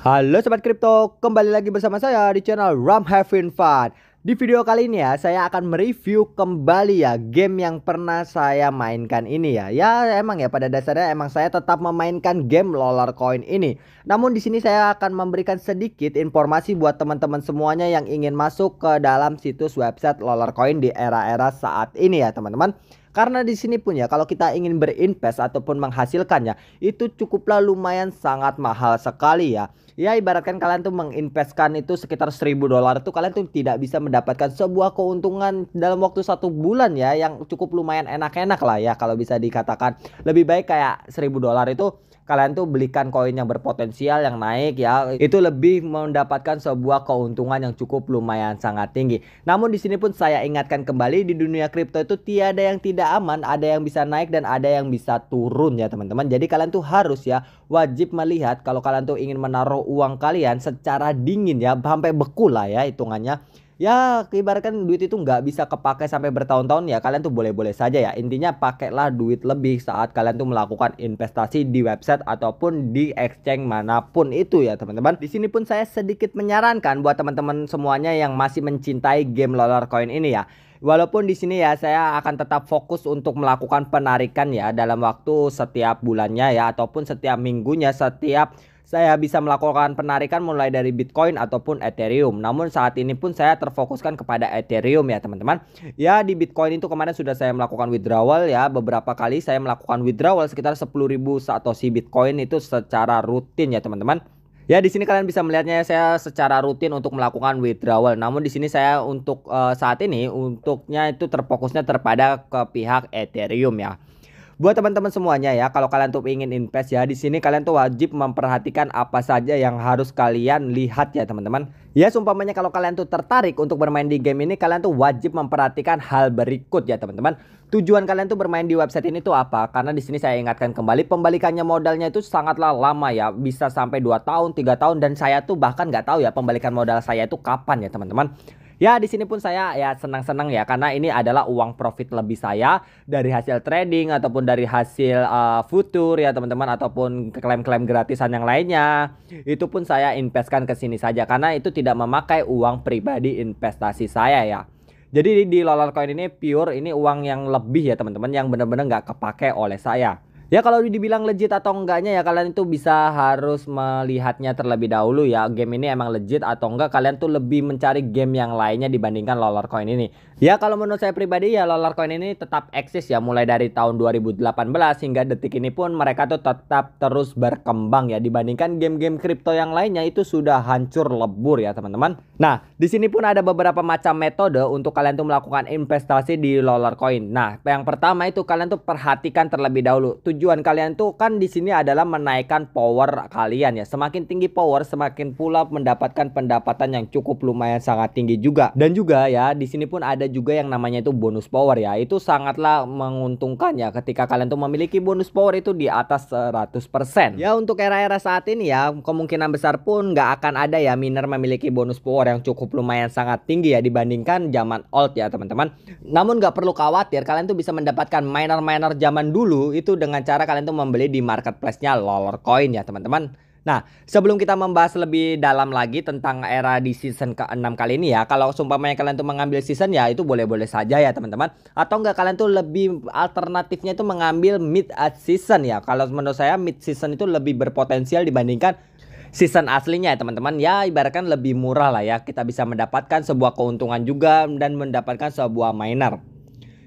Halo Sobat Kripto, kembali lagi bersama saya di channel Ram Having Fun Di video kali ini ya, saya akan mereview kembali ya game yang pernah saya mainkan ini ya Ya emang ya pada dasarnya emang saya tetap memainkan game Lolar Coin ini Namun di sini saya akan memberikan sedikit informasi buat teman-teman semuanya yang ingin masuk ke dalam situs website Lolar Coin di era-era saat ini ya teman-teman karena di sini pun ya kalau kita ingin berinvest ataupun menghasilkannya itu cukuplah lumayan sangat mahal sekali ya ya ibaratkan kalian tuh menginvestkan itu sekitar 1000 dolar tuh kalian tuh tidak bisa mendapatkan sebuah keuntungan dalam waktu satu bulan ya yang cukup lumayan enak-enak lah ya kalau bisa dikatakan lebih baik kayak 1000 dolar itu kalian tuh belikan koin yang berpotensial yang naik ya itu lebih mendapatkan sebuah keuntungan yang cukup lumayan sangat tinggi namun di sini pun saya ingatkan kembali di dunia kripto itu tiada yang tidak aman ada yang bisa naik dan ada yang bisa turun ya teman-teman jadi kalian tuh harus ya wajib melihat kalau kalian tuh ingin menaruh uang kalian secara dingin ya sampai beku lah ya hitungannya ya ibaratkan duit itu nggak bisa kepake sampai bertahun-tahun ya kalian tuh boleh-boleh saja ya intinya pakailah duit lebih saat kalian tuh melakukan investasi di website ataupun di exchange manapun itu ya teman-teman di sini pun saya sedikit menyarankan buat teman-teman semuanya yang masih mencintai game Lolar Coin ini ya Walaupun di sini ya saya akan tetap fokus untuk melakukan penarikan ya dalam waktu setiap bulannya ya ataupun setiap minggunya setiap saya bisa melakukan penarikan mulai dari Bitcoin ataupun Ethereum. Namun saat ini pun saya terfokuskan kepada Ethereum ya teman-teman. Ya di Bitcoin itu kemarin sudah saya melakukan withdrawal ya. Beberapa kali saya melakukan withdrawal sekitar 10.000 Satoshi Bitcoin itu secara rutin ya teman-teman. Ya di sini kalian bisa melihatnya ya, saya secara rutin untuk melakukan withdrawal. Namun di sini saya untuk uh, saat ini untuknya itu terfokusnya terpada ke pihak Ethereum ya. Buat teman-teman semuanya ya, kalau kalian tuh ingin invest ya, di sini kalian tuh wajib memperhatikan apa saja yang harus kalian lihat ya teman-teman. Ya sumpahnya kalau kalian tuh tertarik untuk bermain di game ini, kalian tuh wajib memperhatikan hal berikut ya teman-teman. Tujuan kalian tuh bermain di website ini tuh apa? Karena di sini saya ingatkan kembali pembalikannya modalnya itu sangatlah lama ya, bisa sampai 2 tahun, 3 tahun dan saya tuh bahkan nggak tahu ya pembalikan modal saya itu kapan ya teman-teman. Ya di sini pun saya ya senang-senang ya karena ini adalah uang profit lebih saya dari hasil trading ataupun dari hasil uh, eh, futur ya teman-teman ataupun klaim-klaim gratisan yang lainnya. Itu pun saya investkan ke sini saja karena itu tidak memakai uang pribadi investasi saya ya. Jadi di Lolor Coin ini pure ini uang yang lebih ya teman-teman yang benar-benar nggak kepake oleh saya. Ya kalau dibilang legit atau enggaknya ya kalian itu bisa harus melihatnya terlebih dahulu ya game ini emang legit atau enggak kalian tuh lebih mencari game yang lainnya dibandingkan lolar Coin ini. Ya kalau menurut saya pribadi ya lolar Coin ini tetap eksis ya mulai dari tahun 2018 hingga detik ini pun mereka tuh tetap terus berkembang ya dibandingkan game-game kripto yang lainnya itu sudah hancur lebur ya teman-teman. Nah di sini pun ada beberapa macam metode untuk kalian tuh melakukan investasi di lolar Coin. Nah yang pertama itu kalian tuh perhatikan terlebih dahulu tujuan kalian tuh kan di sini adalah menaikkan power kalian ya. Semakin tinggi power, semakin pula mendapatkan pendapatan yang cukup lumayan sangat tinggi juga. Dan juga ya, di sini pun ada juga yang namanya itu bonus power ya. Itu sangatlah menguntungkan ya ketika kalian tuh memiliki bonus power itu di atas 100%. Ya untuk era-era saat ini ya, kemungkinan besar pun nggak akan ada ya miner memiliki bonus power yang cukup lumayan sangat tinggi ya dibandingkan zaman old ya teman-teman. Namun nggak perlu khawatir, kalian tuh bisa mendapatkan miner-miner zaman dulu itu dengan cara kalian tuh membeli di marketplace-nya Lolor Coin ya teman-teman. Nah, sebelum kita membahas lebih dalam lagi tentang era di season ke-6 kali ini ya, kalau sumpahnya kalian tuh mengambil season ya itu boleh-boleh saja ya teman-teman. Atau enggak kalian tuh lebih alternatifnya itu mengambil mid at season ya. Kalau menurut saya mid season itu lebih berpotensial dibandingkan season aslinya ya teman-teman ya ibaratkan lebih murah lah ya kita bisa mendapatkan sebuah keuntungan juga dan mendapatkan sebuah miner.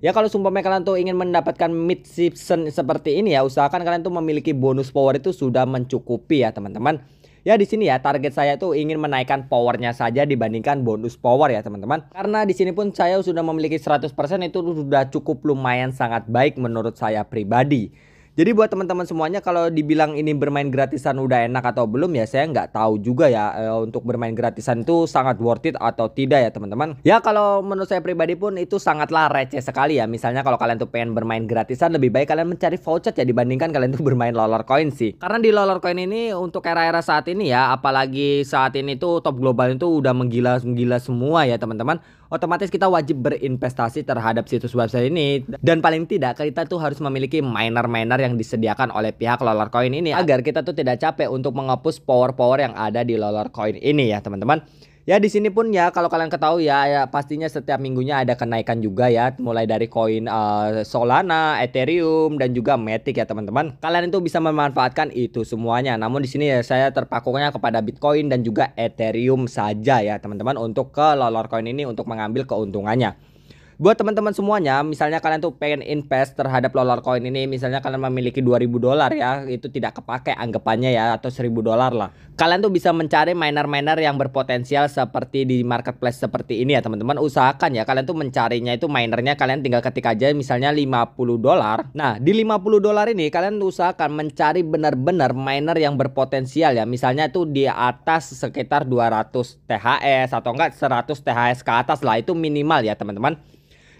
Ya kalau sumpahnya kalian tuh ingin mendapatkan mid season seperti ini ya, usahakan kalian tuh memiliki bonus power itu sudah mencukupi ya teman-teman. Ya di sini ya target saya tuh ingin menaikkan powernya saja dibandingkan bonus power ya teman-teman. Karena di sini pun saya sudah memiliki 100% itu sudah cukup lumayan sangat baik menurut saya pribadi. Jadi buat teman-teman semuanya kalau dibilang ini bermain gratisan udah enak atau belum ya saya nggak tahu juga ya eh, untuk bermain gratisan itu sangat worth it atau tidak ya teman-teman. Ya kalau menurut saya pribadi pun itu sangatlah receh sekali ya. Misalnya kalau kalian tuh pengen bermain gratisan lebih baik kalian mencari voucher ya dibandingkan kalian tuh bermain lolor coin sih. Karena di lolor coin ini untuk era-era saat ini ya apalagi saat ini tuh top global itu udah menggila-menggila semua ya teman-teman otomatis kita wajib berinvestasi terhadap situs website ini dan paling tidak kita tuh harus memiliki miner-miner yang disediakan oleh pihak Lolar Coin ini agar kita tuh tidak capek untuk menghapus power-power yang ada di Lolar Coin ini ya teman-teman. Ya di sini pun ya kalau kalian ketahui ya, ya pastinya setiap minggunya ada kenaikan juga ya mulai dari koin uh, Solana, Ethereum dan juga Matic ya teman-teman. Kalian itu bisa memanfaatkan itu semuanya. Namun di sini ya saya terpakunya kepada Bitcoin dan juga Ethereum saja ya teman-teman untuk ke lolor koin ini untuk mengambil keuntungannya buat teman-teman semuanya misalnya kalian tuh pengen invest terhadap Lolar Coin ini misalnya kalian memiliki 2000 dolar ya itu tidak kepake anggapannya ya atau 1000 dolar lah kalian tuh bisa mencari miner-miner yang berpotensial seperti di marketplace seperti ini ya teman-teman usahakan ya kalian tuh mencarinya itu minernya kalian tinggal ketik aja misalnya 50 dolar nah di 50 dolar ini kalian usahakan mencari benar-benar miner yang berpotensial ya misalnya itu di atas sekitar 200 THS atau enggak 100 THS ke atas lah itu minimal ya teman-teman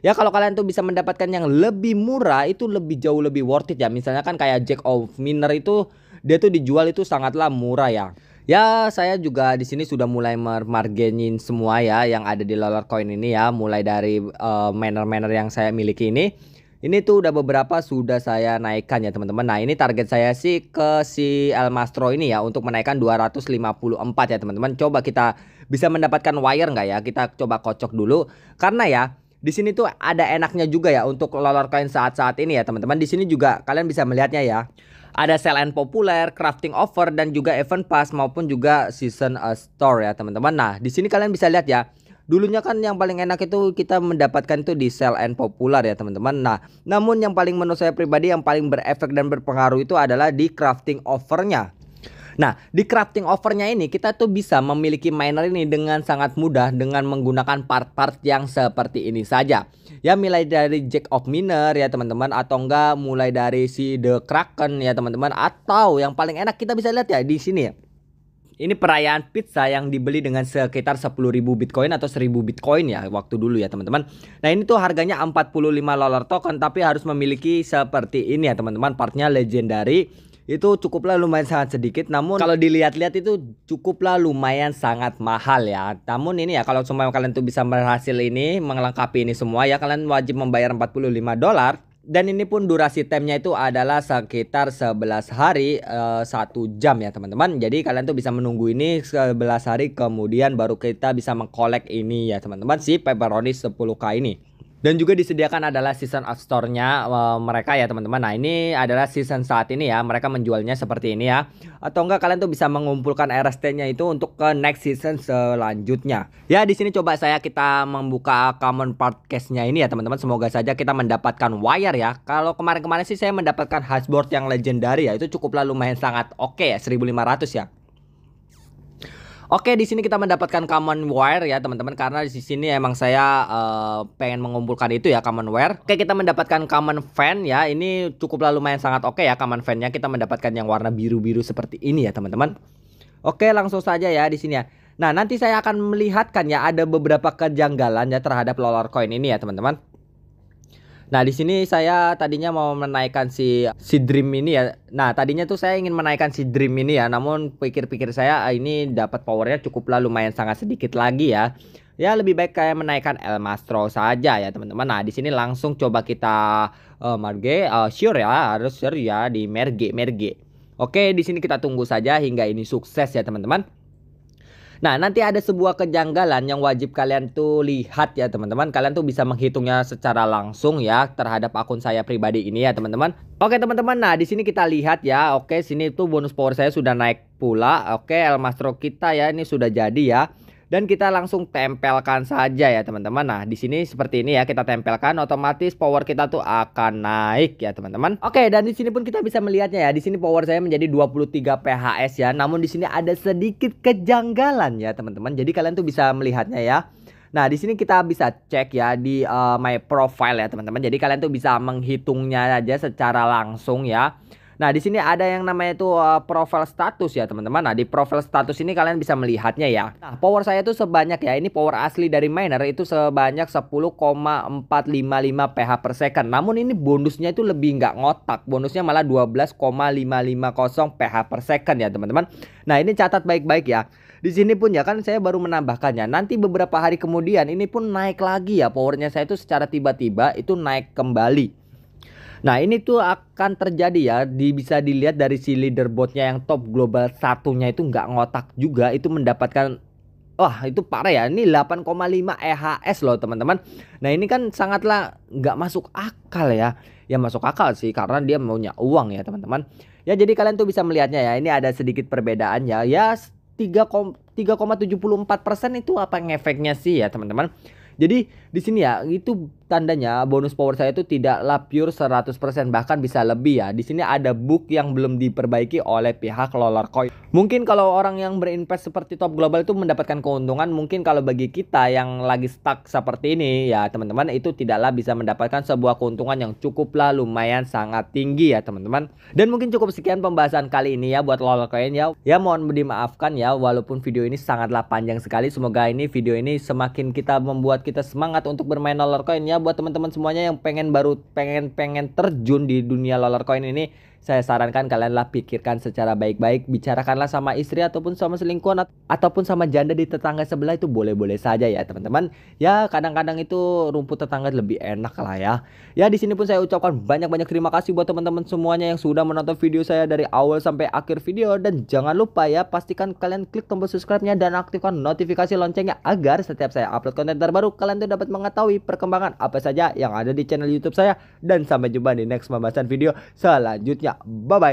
Ya kalau kalian tuh bisa mendapatkan yang lebih murah itu lebih jauh lebih worth it ya. Misalnya kan kayak Jack of Miner itu dia tuh dijual itu sangatlah murah ya. Ya, saya juga di sini sudah mulai margenin semua ya yang ada di Lolar Coin ini ya, mulai dari uh, manner-manner yang saya miliki ini. Ini tuh udah beberapa sudah saya naikkan ya teman-teman. Nah, ini target saya sih ke si El Mastro ini ya untuk menaikkan 254 ya teman-teman. Coba kita bisa mendapatkan wire nggak ya? Kita coba kocok dulu karena ya di sini tuh ada enaknya juga ya untuk lolor koin saat-saat ini ya teman-teman. Di sini juga kalian bisa melihatnya ya. Ada sell and populer, crafting offer dan juga event pass maupun juga season uh, store ya teman-teman. Nah, di sini kalian bisa lihat ya. Dulunya kan yang paling enak itu kita mendapatkan itu di sell and populer ya teman-teman. Nah, namun yang paling menurut saya pribadi yang paling berefek dan berpengaruh itu adalah di crafting offernya. Nah, di crafting overnya ini kita tuh bisa memiliki miner ini dengan sangat mudah dengan menggunakan part-part yang seperti ini saja. Ya, mulai dari jack of miner ya teman-teman atau enggak mulai dari si the kraken ya teman-teman atau yang paling enak kita bisa lihat ya di sini ya. Ini perayaan pizza yang dibeli dengan sekitar 10.000 Bitcoin atau 1.000 Bitcoin ya waktu dulu ya teman-teman. Nah ini tuh harganya 45 dollar token tapi harus memiliki seperti ini ya teman-teman. Partnya legendary itu cukuplah lumayan sangat sedikit namun kalau dilihat-lihat itu cukuplah lumayan sangat mahal ya namun ini ya kalau semua kalian tuh bisa berhasil ini melengkapi ini semua ya kalian wajib membayar 45 dolar dan ini pun durasi timenya itu adalah sekitar 11 hari eh, satu uh, jam ya teman-teman jadi kalian tuh bisa menunggu ini 11 hari kemudian baru kita bisa mengkolek ini ya teman-teman si pepperoni 10k ini dan juga disediakan adalah season of store-nya uh, mereka ya teman-teman. Nah ini adalah season saat ini ya. Mereka menjualnya seperti ini ya. Atau enggak kalian tuh bisa mengumpulkan RST-nya itu untuk ke next season selanjutnya. Ya di sini coba saya kita membuka common part case-nya ini ya teman-teman. Semoga saja kita mendapatkan wire ya. Kalau kemarin-kemarin sih saya mendapatkan hashboard yang legendary ya. Itu cukuplah lumayan sangat oke okay ya 1500 ya. Oke, di sini kita mendapatkan Common Wire ya, teman-teman, karena di sini emang saya uh, pengen mengumpulkan itu ya Common Wire. Oke, kita mendapatkan Common Fan ya. Ini cukup lalu main sangat oke ya Common Fan-nya. Kita mendapatkan yang warna biru-biru seperti ini ya, teman-teman. Oke, langsung saja ya di sini ya. Nah, nanti saya akan melihatkan ya ada beberapa kejanggalan ya terhadap Lolor Coin ini ya, teman-teman. Nah, di sini saya tadinya mau menaikkan si si Dream ini ya. Nah, tadinya tuh saya ingin menaikkan si Dream ini ya, namun pikir-pikir saya ah, ini dapat powernya cukuplah lumayan sangat sedikit lagi ya. Ya lebih baik kayak menaikkan El Mastro saja ya teman-teman. Nah di sini langsung coba kita uh, eh, merge, uh, eh, sure ya harus sure ya di merge merge. Oke di sini kita tunggu saja hingga ini sukses ya teman-teman. Nah, nanti ada sebuah kejanggalan yang wajib kalian tuh lihat ya, teman-teman. Kalian tuh bisa menghitungnya secara langsung ya terhadap akun saya pribadi ini ya, teman-teman. Oke, teman-teman. Nah, di sini kita lihat ya. Oke, sini tuh bonus power saya sudah naik pula. Oke, El Mastro kita ya ini sudah jadi ya dan kita langsung tempelkan saja ya teman-teman. Nah, di sini seperti ini ya kita tempelkan otomatis power kita tuh akan naik ya teman-teman. Oke, dan di sini pun kita bisa melihatnya ya. Di sini power saya menjadi 23 PHS ya. Namun di sini ada sedikit kejanggalan ya teman-teman. Jadi kalian tuh bisa melihatnya ya. Nah, di sini kita bisa cek ya di uh, my profile ya teman-teman. Jadi kalian tuh bisa menghitungnya aja secara langsung ya. Nah, di sini ada yang namanya itu uh, profile status ya, teman-teman. Nah, di profile status ini kalian bisa melihatnya ya. Nah, power saya itu sebanyak ya. Ini power asli dari miner itu sebanyak 10,455 PH per second. Namun ini bonusnya itu lebih nggak ngotak. Bonusnya malah 12,550 PH per second ya, teman-teman. Nah, ini catat baik-baik ya. Di sini pun ya kan saya baru menambahkannya. Nanti beberapa hari kemudian ini pun naik lagi ya powernya saya itu secara tiba-tiba itu naik kembali. Nah ini tuh akan terjadi ya, di, bisa dilihat dari si leaderboardnya yang top global satunya itu nggak ngotak juga, itu mendapatkan Wah itu parah ya ini 8,5 EHS loh teman-teman Nah ini kan sangatlah nggak masuk akal ya Ya masuk akal sih karena dia maunya uang ya teman-teman Ya jadi kalian tuh bisa melihatnya ya ini ada sedikit perbedaan ya Ya 3,74 persen itu apa ngefeknya sih ya teman-teman. Jadi di sini ya itu tandanya bonus power saya itu tidaklah pure 100% bahkan bisa lebih ya. Di sini ada book yang belum diperbaiki oleh pihak Lolar Coin. Mungkin kalau orang yang berinvest seperti Top Global itu mendapatkan keuntungan, mungkin kalau bagi kita yang lagi stuck seperti ini ya teman-teman itu tidaklah bisa mendapatkan sebuah keuntungan yang cukuplah lumayan sangat tinggi ya teman-teman. Dan mungkin cukup sekian pembahasan kali ini ya buat Lolar Coin ya. Ya mohon dimaafkan ya walaupun video ini sangatlah panjang sekali. Semoga ini video ini semakin kita membuat kita semangat untuk bermain Lolar Coin ya buat teman-teman semuanya yang pengen baru pengen pengen terjun di dunia koin ini saya sarankan kalianlah pikirkan secara baik-baik, bicarakanlah sama istri ataupun sama selingkuhan ataupun sama janda di tetangga sebelah itu boleh-boleh saja ya teman-teman. Ya kadang-kadang itu rumput tetangga lebih enak lah ya. Ya di sini pun saya ucapkan banyak-banyak terima kasih buat teman-teman semuanya yang sudah menonton video saya dari awal sampai akhir video dan jangan lupa ya pastikan kalian klik tombol subscribe-nya dan aktifkan notifikasi loncengnya agar setiap saya upload konten terbaru kalian tuh dapat mengetahui perkembangan apa saja yang ada di channel YouTube saya dan sampai jumpa di next pembahasan video selanjutnya. Bye bye.